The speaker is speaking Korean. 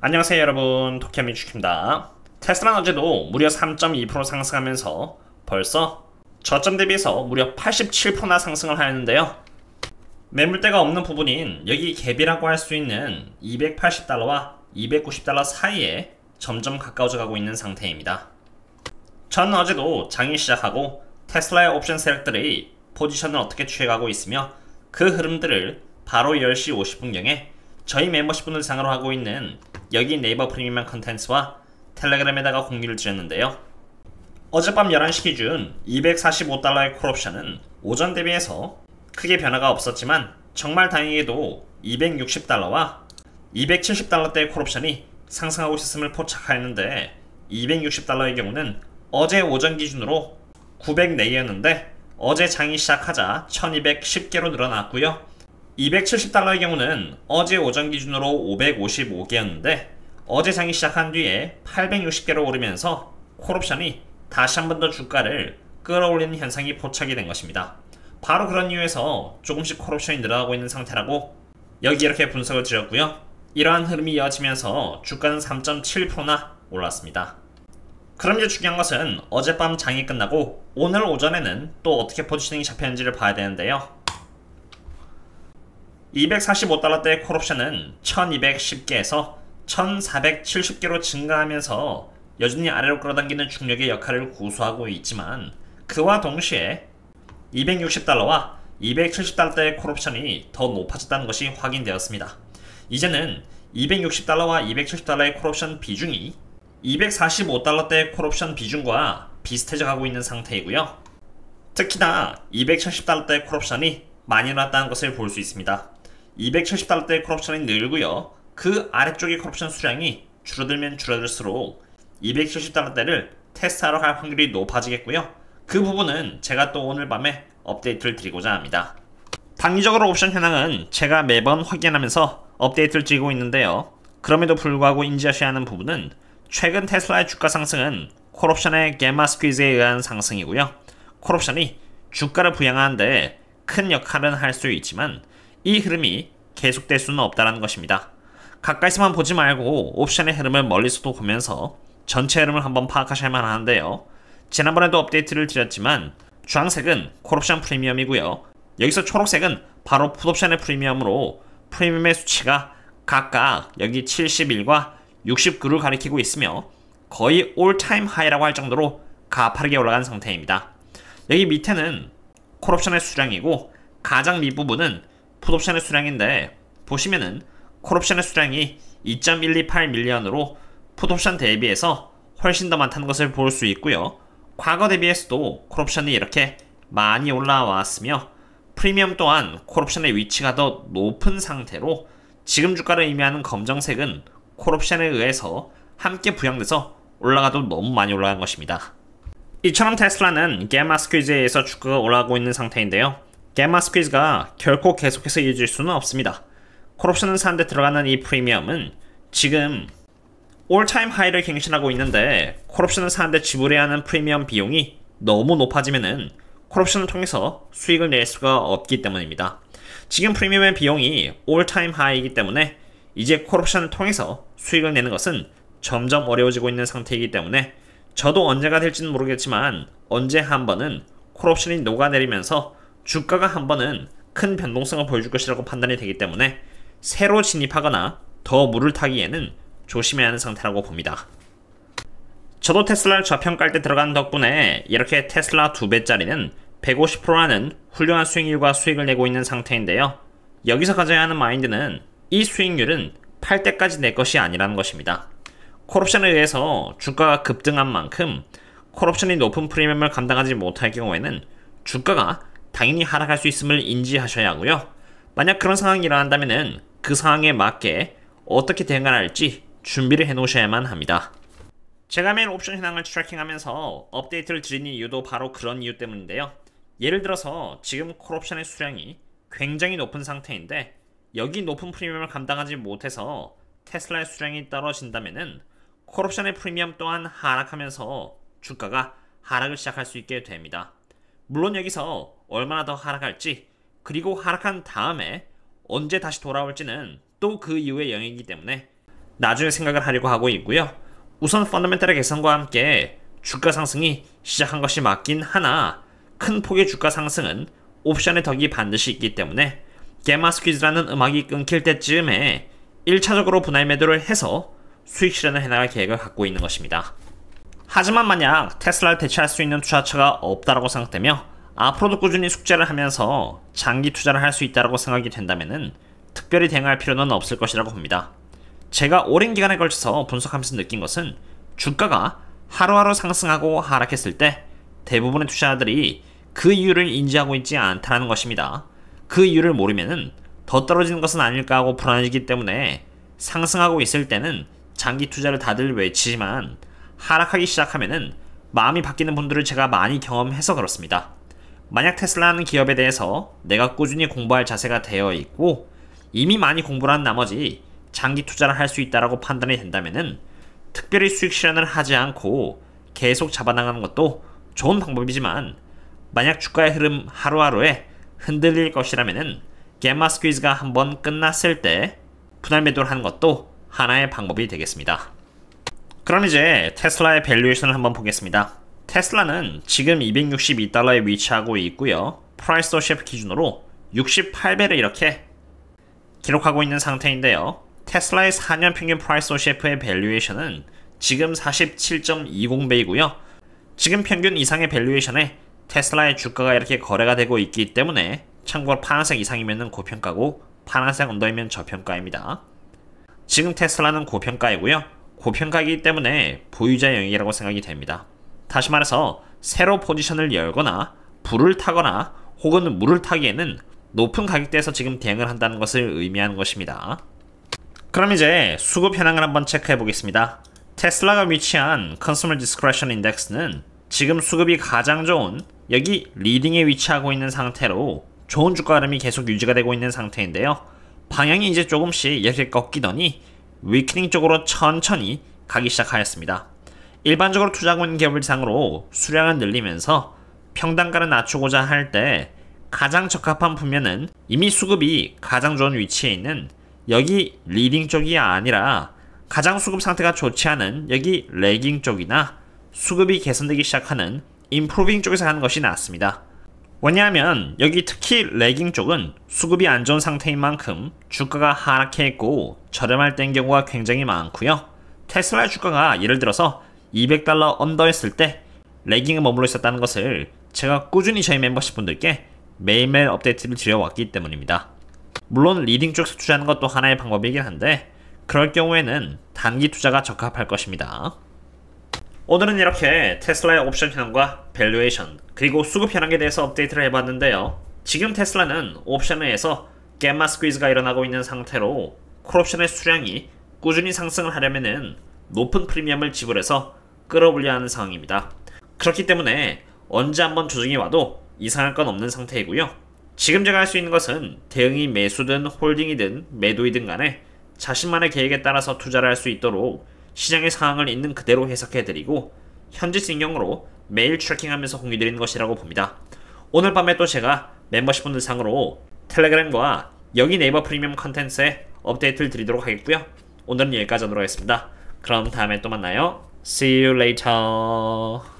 안녕하세요 여러분 도키아미주키입니다 테슬라는 어제도 무려 3.2% 상승하면서 벌써 저점 대비해서 무려 87%나 상승을 하였는데요 매물대가 없는 부분인 여기 갭이라고 할 수 있는 280달러와 290달러 사이에 점점 가까워져 가고 있는 상태입니다 전 어제도 장이 시작하고 테슬라의 옵션 세력들의 포지션을 어떻게 취해가고 있으며 그 흐름들을 바로 10시 50분경에 저희 멤버십분을 상으로 하고 있는 여기 네이버 프리미엄 컨텐츠와 텔레그램에다가 공유를 드렸는데요. 어젯밤 11시 기준 245달러의 콜옵션은 오전 대비해서 크게 변화가 없었지만 정말 다행히도 260달러와 270달러대의 콜옵션이 상승하고 있었음을 포착하였는데 260달러의 경우는 어제 오전 기준으로 9 0 0내이였는데 어제 장이 시작하자 1210개로 늘어났고요. 270달러의 경우는 어제 오전 기준으로 555개였는데 어제 장이 시작한 뒤에 860개로 오르면서 콜옵션이 다시 한 번 더 주가를 끌어올리는 현상이 포착이 된 것입니다. 바로 그런 이유에서 조금씩 콜옵션이 늘어나고 있는 상태라고 여기 이렇게 분석을 드렸고요. 이러한 흐름이 이어지면서 주가는 3.7%나 올랐습니다. 그럼 이제 중요한 것은 어젯밤 장이 끝나고 오늘 오전에는 또 어떻게 포지션이 잡혔는지를 봐야 되는데요. 245달러대의 콜옵션은 1210개에서 1470개로 증가하면서 여전히 아래로 끌어당기는 중력의 역할을 고수하고 있지만 그와 동시에 260달러와 270달러대의 콜옵션이 더 높아졌다는 것이 확인되었습니다. 이제는 260달러와 270달러의 콜옵션 비중이 245달러대의 콜옵션 비중과 비슷해져 가고 있는 상태이고요. 특히나 270달러대의 콜옵션이 많이 늘었다는 것을 볼 수 있습니다. 270달러대 콜옵션이 늘고요. 그 아래쪽의 콜옵션 수량이 줄어들면 줄어들수록 270달러대를 테스트하러 갈 확률이 높아지겠고요. 그 부분은 제가 또 오늘 밤에 업데이트를 드리고자 합니다. 단기적으로 옵션 현황은 제가 매번 확인하면서 업데이트를 드리고 있는데요. 그럼에도 불구하고 인지하셔야 하는 부분은 최근 테슬라의 주가 상승은 콜옵션의 게마 스퀴즈에 의한 상승이고요. 콜옵션이 주가를 부양하는데 큰 역할은 할 수 있지만 이 흐름이 계속될 수는 없다는 것입니다. 가까이서만 보지 말고 옵션의 흐름을 멀리서도 보면서 전체 흐름을 한번 파악하셔야만 하는데요. 지난번에도 업데이트를 드렸지만 주황색은 콜옵션 프리미엄이고요. 여기서 초록색은 바로 풋옵션의 프리미엄으로 프리미엄의 수치가 각각 여기 71과 69를 가리키고 있으며 거의 올타임 하이라고 할 정도로 가파르게 올라간 상태입니다. 여기 밑에는 콜옵션의 수량이고 가장 밑부분은 풋옵션의 수량인데 보시면은 콜옵션의 수량이 2.128밀리언으로 풋옵션 대비해서 훨씬 더 많다는 것을 볼 수 있고요. 과거 대비해서도 콜옵션이 이렇게 많이 올라왔으며 프리미엄 또한 콜옵션의 위치가 더 높은 상태로 지금 주가를 의미하는 검정색은 콜옵션에 의해서 함께 부양돼서 올라가도 너무 많이 올라간 것입니다. 이처럼 테슬라는 게마 스퀴즈에 서 주가가 올라가고 있는 상태인데요. 게마 스퀴즈가 결코 계속해서 이어질 수는 없습니다. 콜옵션을 사는데 들어가는 이 프리미엄은 지금 올타임 하이를 갱신하고 있는데 콜옵션을 사는데 지불해야 하는 프리미엄 비용이 너무 높아지면은 콜옵션을 통해서 수익을 낼 수가 없기 때문입니다. 지금 프리미엄의 비용이 올타임 하이이기 때문에 이제 콜옵션을 통해서 수익을 내는 것은 점점 어려워지고 있는 상태이기 때문에 저도 언제가 될지는 모르겠지만 언제 한 번은 콜옵션이 녹아내리면서 주가가 한 번은 큰 변동성을 보여줄 것이라고 판단이 되기 때문에 새로 진입하거나 더 물을 타기에는 조심해야 하는 상태라고 봅니다. 저도 테슬라를 저평가할 때 들어간 덕분에 이렇게 테슬라 두배짜리는 150%라는 훌륭한 수익률과 수익을 내고 있는 상태인데요. 여기서 가져야 하는 마인드는 이 수익률은 팔 때까지 내 것이 아니라는 것입니다. 콜옵션에 의해서 주가가 급등한 만큼 콜옵션이 높은 프리미엄을 감당하지 못할 경우에는 주가가 당연히 하락할 수 있음을 인지하셔야 하고요. 만약 그런 상황이 일어난다면 그 상황에 맞게 어떻게 대응할지 준비를 해놓으셔야만 합니다. 제가 맨 옵션 현황을 트래킹하면서 업데이트를 드리는 이유도 바로 그런 이유 때문인데요. 예를 들어서 지금 콜옵션의 수량이 굉장히 높은 상태인데 여기 높은 프리미엄을 감당하지 못해서 테슬라의 수량이 떨어진다면 콜옵션의 프리미엄 또한 하락하면서 주가가 하락을 시작할 수 있게 됩니다. 물론 여기서 얼마나 더 하락할지 그리고 하락한 다음에 언제 다시 돌아올지는 또 그 이후의 영이기 때문에 나중에 생각을 하려고 하고 있고요. 우선 펀더멘탈의 개선과 함께 주가 상승이 시작한 것이 맞긴 하나 큰 폭의 주가 상승은 옵션의 덕이 반드시 있기 때문에 게마 스퀴즈라는 음악이 끊길 때쯤에 1차적으로 분할 매도를 해서 수익 실현을 해나갈 계획을 갖고 있는 것입니다. 하지만 만약 테슬라를 대체할 수 있는 투자처가 없다라고 생각되며 앞으로도 꾸준히 숙제를 하면서 장기 투자를 할 수 있다라고 생각이 된다면 특별히 대응할 필요는 없을 것이라고 봅니다. 제가 오랜 기간에 걸쳐서 분석하면서 느낀 것은 주가가 하루하루 상승하고 하락했을 때 대부분의 투자자들이 그 이유를 인지하고 있지 않다는 것입니다. 그 이유를 모르면더 떨어지는 것은 아닐까 하고 불안해지기 때문에 상승하고 있을 때는 장기 투자를 다들 외치지만 하락하기 시작하면은 마음이 바뀌는 분들을 제가 많이 경험해서 그렇습니다. 만약 테슬라는 기업에 대해서 내가 꾸준히 공부할 자세가 되어 있고 이미 많이 공부를 한 나머지 장기 투자를 할 수 있다라고 판단이 된다면은 특별히 수익 실현을 하지 않고 계속 잡아나가는 것도 좋은 방법이지만 만약 주가의 흐름 하루하루에 흔들릴 것이라면은 겜마 스퀴즈가 한번 끝났을 때 분할 매도를 하는 것도 하나의 방법이 되겠습니다. 그럼 이제 테슬라의 밸류에이션을 한번 보겠습니다. 테슬라는 지금 262달러에 위치하고 있고요. 프라이스 더 셰프 기준으로 68배를 이렇게 기록하고 있는 상태인데요. 테슬라의 4년 평균 프라이스 더 셰프의 밸류에이션은 지금 47.20배이고요. 지금 평균 이상의 밸류에이션에 테슬라의 주가가 이렇게 거래가 되고 있기 때문에 참고로 파란색 이상이면 고평가고 파란색 언더이면 저평가입니다. 지금 테슬라는 고평가이고요. 고평가이기 때문에 보유자 영역이라고 생각이 됩니다. 다시 말해서 새로 포지션을 열거나 불을 타거나 혹은 물을 타기에는 높은 가격대에서 지금 대응을 한다는 것을 의미하는 것입니다. 그럼 이제 수급 현황을 한번 체크해 보겠습니다. 테슬라가 위치한 컨sumer discretion index는 지금 수급이 가장 좋은 여기 리딩에 위치하고 있는 상태로 좋은 주가 흐름이 계속 유지가 되고 있는 상태인데요. 방향이 이제 조금씩 이렇게 꺾이더니 위키닝 쪽으로 천천히 가기 시작하였습니다. 일반적으로 투자금 개불상으로 수량을 늘리면서 평단가를 낮추고자 할 때 가장 적합한 분면은 이미 수급이 가장 좋은 위치에 있는 여기 리딩 쪽이 아니라 가장 수급 상태가 좋지 않은 여기 레깅 쪽이나 수급이 개선되기 시작하는 인프로빙 쪽에서 하는 것이 낫습니다. 왜냐하면 여기 특히 레깅 쪽은 수급이 안 좋은 상태인 만큼 주가가 하락했고 저렴할 때땐 경우가 굉장히 많고요. 테슬라 주가가 예를 들어서 200달러 언더했을 때 레깅에 머물러 있었다는 것을 제가 꾸준히 저희 멤버십 분들께 매일매일 업데이트를 드려왔기 때문입니다. 물론 리딩 쪽에서 투자하는 것도 하나의 방법이긴 한데 그럴 경우에는 단기 투자가 적합할 것입니다. 오늘은 이렇게 테슬라의 옵션 현황과 밸류에이션 그리고 수급 현황에 대해서 업데이트를 해봤는데요. 지금 테슬라는 옵션에 서 겜마 스퀴즈가 일어나고 있는 상태로 콜옵션의 수량이 꾸준히 상승을 하려면 높은 프리미엄을 지불해서 끌어올려야 하는 상황입니다. 그렇기 때문에 언제 한번 조정이 와도 이상할 건 없는 상태이고요. 지금 제가 할 수 있는 것은 대응이 매수든 홀딩이든 매도이든 간에 자신만의 계획에 따라서 투자를 할 수 있도록 시장의 상황을 있는 그대로 해석해드리고 현지 신경으로 매일 트래킹하면서 공유드리는 것이라고 봅니다. 오늘 밤에 또 제가 멤버십분들 상으로 텔레그램과 여기 네이버 프리미엄 컨텐츠에 업데이트를 드리도록 하겠고요. 오늘은 여기까지 하도록 하겠습니다. 그럼 다음에 또 만나요. See you later.